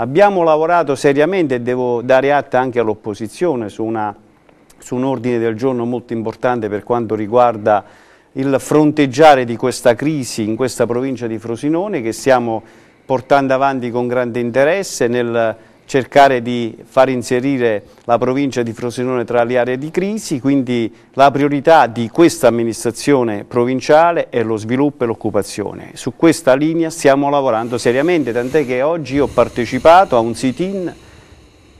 Abbiamo lavorato seriamente e devo dare atto anche all'opposizione su, su un ordine del giorno molto importante per quanto riguarda il fronteggiare di questa crisi in questa provincia di Frosinone che stiamo portando avanti con grande interesse nel cercare di far inserire la provincia di Frosinone tra le aree di crisi, quindi la priorità di questa amministrazione provinciale è lo sviluppo e l'occupazione. Su questa linea stiamo lavorando seriamente, tant'è che oggi ho partecipato a un sit-in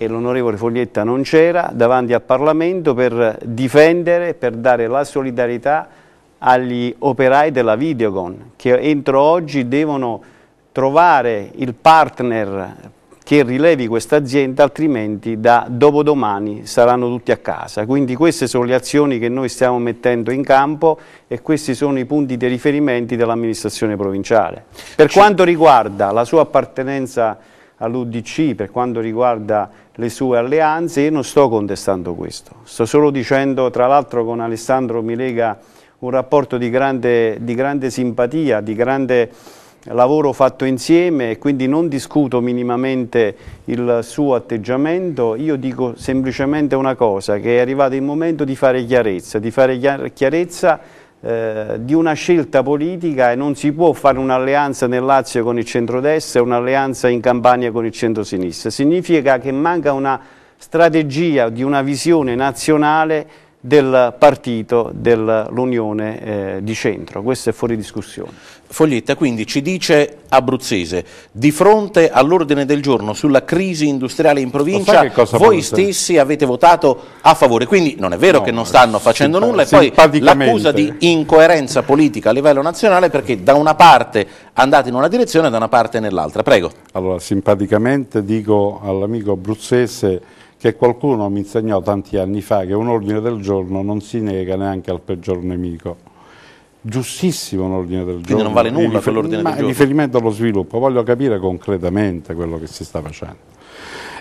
e l'onorevole Foglietta non c'era, davanti al Parlamento per difendere, per dare la solidarietà agli operai della Videogon che entro oggi devono trovare il partner che rilevi questa azienda, altrimenti da dopodomani saranno tutti a casa. Quindi queste sono le azioni che noi stiamo mettendo in campo e questi sono i punti di riferimento dell'amministrazione provinciale. Per quanto riguarda la sua appartenenza all'Udc, per quanto riguarda le sue alleanze, io non sto contestando questo, sto solo dicendo, tra l'altro con Alessandro mi lega un rapporto di grande, di grande simpatia, di grande lavoro fatto insieme e quindi non discuto minimamente il suo atteggiamento, io dico semplicemente una cosa, che è arrivato il momento di fare chiarezza, di fare chiarezza eh, di una scelta politica e non si può fare un'alleanza nel Lazio con il centrodestra e un'alleanza in Campania con il centro-sinistra, significa che manca una strategia di una visione nazionale del partito dell'Unione eh, di Centro, questo è fuori discussione. Foglietta quindi ci dice Abruzzese, di fronte all'ordine del giorno sulla crisi industriale in provincia, voi stessi avete votato a favore, quindi non è vero no, che non stanno facendo nulla e poi l'accusa di incoerenza politica a livello nazionale perché da una parte andate in una direzione e da una parte nell'altra. Prego. Allora, simpaticamente dico all'amico abruzzese che qualcuno mi insegnò tanti anni fa che un ordine del giorno non si nega neanche al peggior nemico. Giustissimo un ordine del giorno. Quindi non vale nulla quell'ordine del giorno. Ma riferimento allo sviluppo, voglio capire concretamente quello che si sta facendo.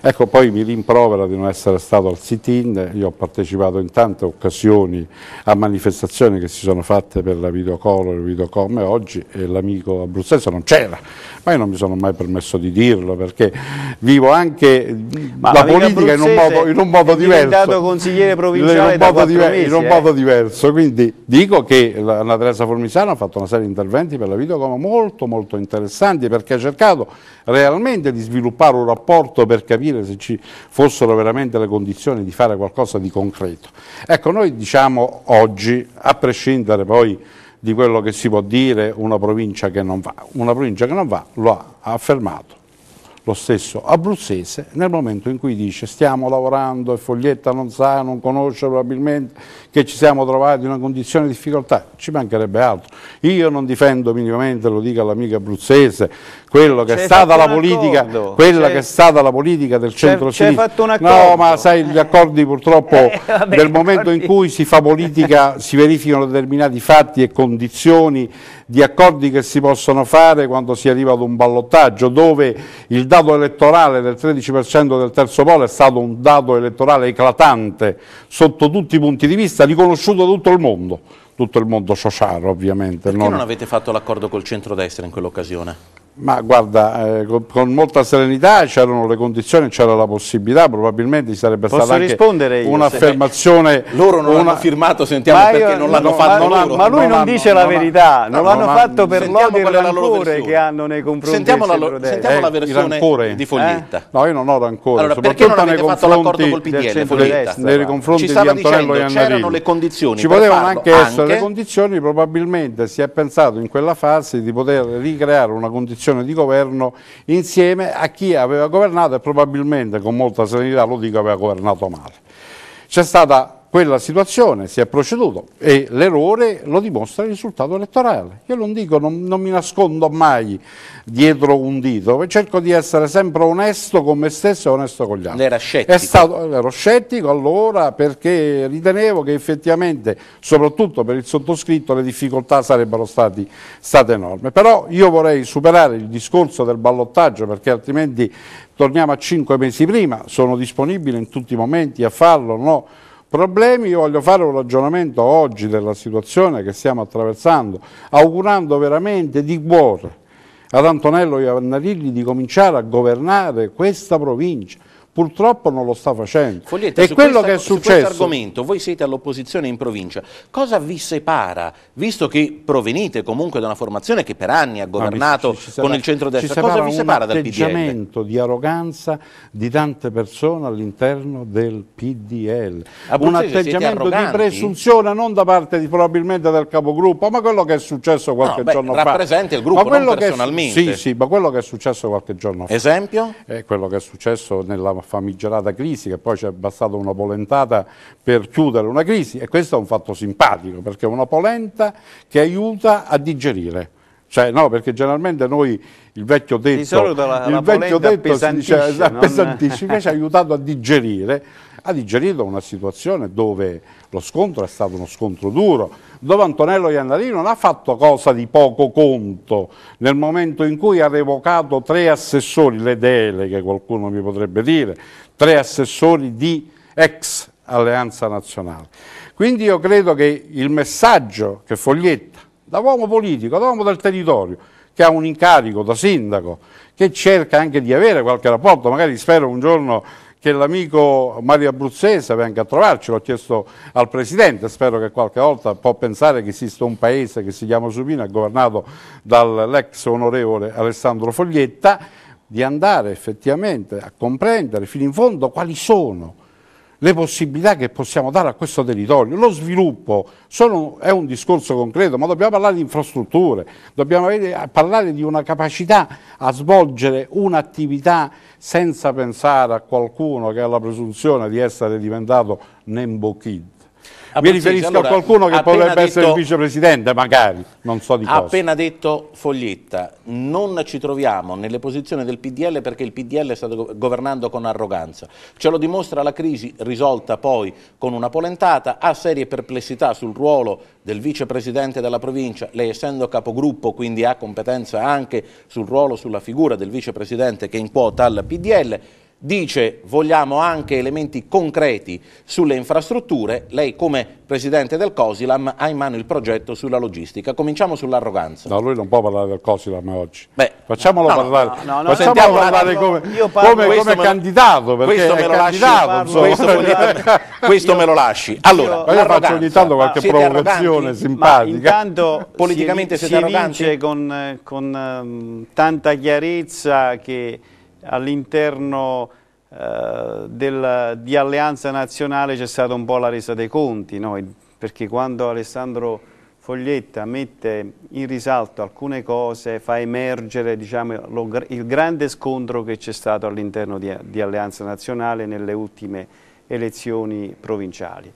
Ecco, poi mi rimprovera di non essere stato al sit-in, io ho partecipato in tante occasioni a manifestazioni che si sono fatte per la videocolo e il videocom e oggi eh, l'amico abruzzese non c'era, ma io non mi sono mai permesso di dirlo perché vivo anche ma la politica in un modo, in un modo diverso. diventato consigliere provinciale in un, modo, diver mesi, in un eh. modo, diverso, quindi dico che la, la Teresa Formisano ha fatto una serie di interventi per la videocom molto molto interessanti perché ha cercato realmente di sviluppare un rapporto per capire capire se ci fossero veramente le condizioni di fare qualcosa di concreto. Ecco, noi diciamo oggi, a prescindere poi di quello che si può dire, una provincia che non va, una provincia che non va lo ha affermato lo stesso abruzzese nel momento in cui dice stiamo lavorando e Foglietta non sa, non conosce probabilmente che ci siamo trovati in una condizione di difficoltà, ci mancherebbe altro. Io non difendo minimamente, lo dico all'amica abruzzese, quello che è stata la politica, quella che è stata la politica del centro-sinistra. No, ma sai, gli accordi purtroppo eh, vabbè, nel momento accordi. in cui si fa politica si verificano determinati fatti e condizioni di accordi che si possono fare quando si arriva ad un ballottaggio dove il dato dato elettorale del 13% del terzo polo è stato un dato elettorale eclatante sotto tutti i punti di vista, riconosciuto da tutto il mondo, tutto il mondo sociale ovviamente. Perché non, non avete fatto l'accordo col centrodestra in quell'occasione? Ma guarda, eh, con, con, molta serenità c'erano le condizioni, c'era la possibilità, probabilmente sarebbe Posso stata anche un'affermazione. Loro non una... hanno firmato, sentiamo ma perché non l'hanno fatto ma, ma lui non, non dice hanno, la verità, non, non l'hanno fatto per l'odio e il rancore che hanno nei confronti sentiamo la, loro, sentiamo eh, la versione di Foglietta. Eh? No, io non ho rancore, allora, soprattutto perché non nei fatto confronti col PDL, Foglietta, nei confronti di Antonello Iannarino. C'erano le condizioni Ci potevano anche essere le condizioni, probabilmente si è pensato in quella fase di poter ricreare una condizione coalizione di governo insieme a chi aveva governato e probabilmente con molta serenità lo dico aveva governato male. C'è stata quella situazione, si è proceduto e l'errore lo dimostra il risultato elettorale. Io non dico, non, non, mi nascondo mai dietro un dito, cerco di essere sempre onesto con me stesso e onesto con gli altri. Era scettico. Stato, ero scettico allora perché ritenevo che effettivamente, soprattutto per il sottoscritto, le difficoltà sarebbero stati, state enormi. Però io vorrei superare il discorso del ballottaggio perché altrimenti torniamo a cinque mesi prima, sono disponibile in tutti i momenti a farlo, no? problemi, io voglio fare un ragionamento oggi della situazione che stiamo attraversando, augurando veramente di cuore ad Antonello Iannarilli di cominciare a governare questa provincia, purtroppo non lo sta facendo. Foglietta, e quello questa, che è successo... Su questo argomento, voi siete all'opposizione in provincia, cosa vi separa, visto che provenite comunque da una formazione che per anni ha governato ci, ci separa, con il centrodestra, cosa vi separa dal PDL? un atteggiamento di arroganza di tante persone all'interno del PDL, un atteggiamento di presunzione non da parte di, probabilmente del capogruppo, ma quello che è successo qualche no, beh, giorno rappresenta fa. Rappresenta il gruppo, ma non personalmente. È, sì, sì, ma quello che è successo qualche giorno fa. Esempio? È eh, quello che è successo nella famigerata crisi, che poi ci è bastata una polentata per chiudere una crisi e questo è un fatto simpatico perché è una polenta che aiuta a digerire cioè, no, perché generalmente noi il vecchio detto, di solito la, vecchio detto appesantisce, si non... appesantisce, eh, invece ha aiutato a digerire, ha digerito una situazione dove lo scontro è stato uno scontro duro, dove Antonello Iannarino non ha fatto cosa di poco conto nel momento in cui ha revocato tre assessori, le deleghe qualcuno mi potrebbe dire, tre assessori di ex Alleanza Nazionale. Quindi io credo che il messaggio che Foglietta da uomo politico, da uomo del territorio, che ha un incarico da sindaco, che cerca anche di avere qualche rapporto, magari spero un giorno che l'amico Mario Abruzzese venga a trovarci, l'ho chiesto al Presidente, spero che qualche volta può pensare che esista un paese che si chiama Supina, governato dall'ex onorevole Alessandro Foglietta, di andare effettivamente a comprendere fino in fondo quali sono le possibilità che possiamo dare a questo territorio. Lo sviluppo sono, è un discorso concreto, ma dobbiamo parlare di infrastrutture, dobbiamo avere, parlare di una capacità a svolgere un'attività senza pensare a qualcuno che ha la presunzione di essere diventato Nembo Kid Abruzzese, Mi riferisco allora, a qualcuno che potrebbe detto, essere il vicepresidente, magari, non so di cosa. Ha appena detto Foglietta, non ci troviamo nelle posizioni del PDL perché il PDL sta governando con arroganza. Ce lo dimostra la crisi risolta poi con una polentata, ha serie perplessità sul ruolo del vicepresidente della provincia, lei essendo capogruppo quindi ha competenza anche sul ruolo, sulla figura del vicepresidente che in quota al PDL, dice vogliamo anche elementi concreti sulle infrastrutture, lei come Presidente del Cosilam ha in mano il progetto sulla logistica. Cominciamo sull'arroganza. No, lui non può parlare del Cosilam oggi. Beh, facciamolo no, parlare, no, no, facciamolo parlare come, come, come candidato, lo, questo me lo candidato, lasci, parlo, questo, voglio, questo io, me lo lasci. Allora, io, faccio ogni tanto qualche provocazione simpatica. intanto politicamente si, siete si arroganti? con, eh, con um, tanta chiarezza che all'interno eh, di Alleanza Nazionale c'è stata un po' la resa dei conti, no? perché quando Alessandro Foglietta mette in risalto alcune cose fa emergere diciamo, lo, il grande scontro che c'è stato all'interno di, di Alleanza Nazionale nelle ultime elezioni provinciali.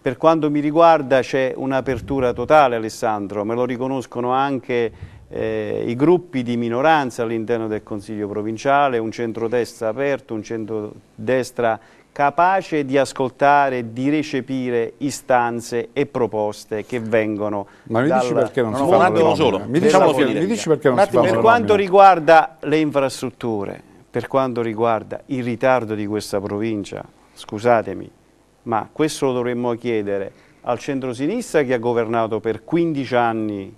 Per quanto mi riguarda c'è un'apertura totale Alessandro, me lo riconoscono anche eh, i gruppi di minoranza all'interno del Consiglio provinciale, un centrodestra aperto, un centrodestra capace di ascoltare, di recepire istanze e proposte che vengono Ma mi dici perché non si fa fanno le solo. Mi, diciamo finire, mi dici perché non attimo, si fanno Per quanto riguarda le infrastrutture, per quanto riguarda il ritardo di questa provincia, scusatemi, ma questo lo dovremmo chiedere al centro-sinistra che ha governato per 15 anni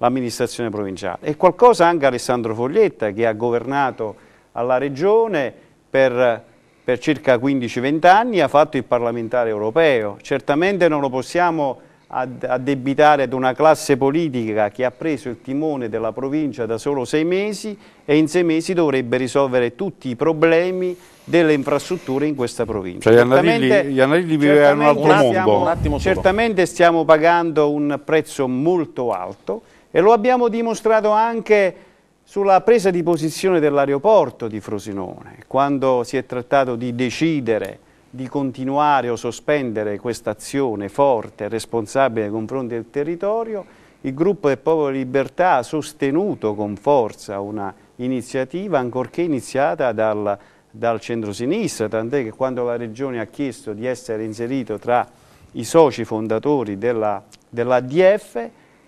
l'amministrazione provinciale. E qualcosa anche Alessandro Foglietta che ha governato alla regione per, per circa 15-20 anni, ha fatto il parlamentare europeo. Certamente non lo possiamo addebitare ad una classe politica che ha preso il timone della provincia da solo sei mesi e in sei mesi dovrebbe risolvere tutti i problemi delle infrastrutture in questa provincia. Cioè, gli anelli vivevano un altro mondo. Stiamo, un certamente stiamo pagando un prezzo molto alto e lo abbiamo dimostrato anche sulla presa di posizione dell'aeroporto di Frosinone, quando si è trattato di decidere di continuare o sospendere questa azione forte e responsabile nei confronti del territorio, il gruppo del Popolo Libertà ha sostenuto con forza una iniziativa, ancorché iniziata dal, dal centro-sinistra, tant'è che quando la Regione ha chiesto di essere inserito tra i soci fondatori dell'ADF, della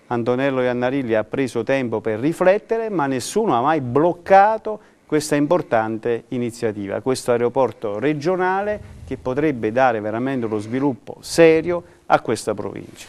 Antonello Iannarilli ha preso tempo per riflettere, ma nessuno ha mai bloccato questa importante iniziativa, questo aeroporto regionale che potrebbe dare veramente uno sviluppo serio a questa provincia.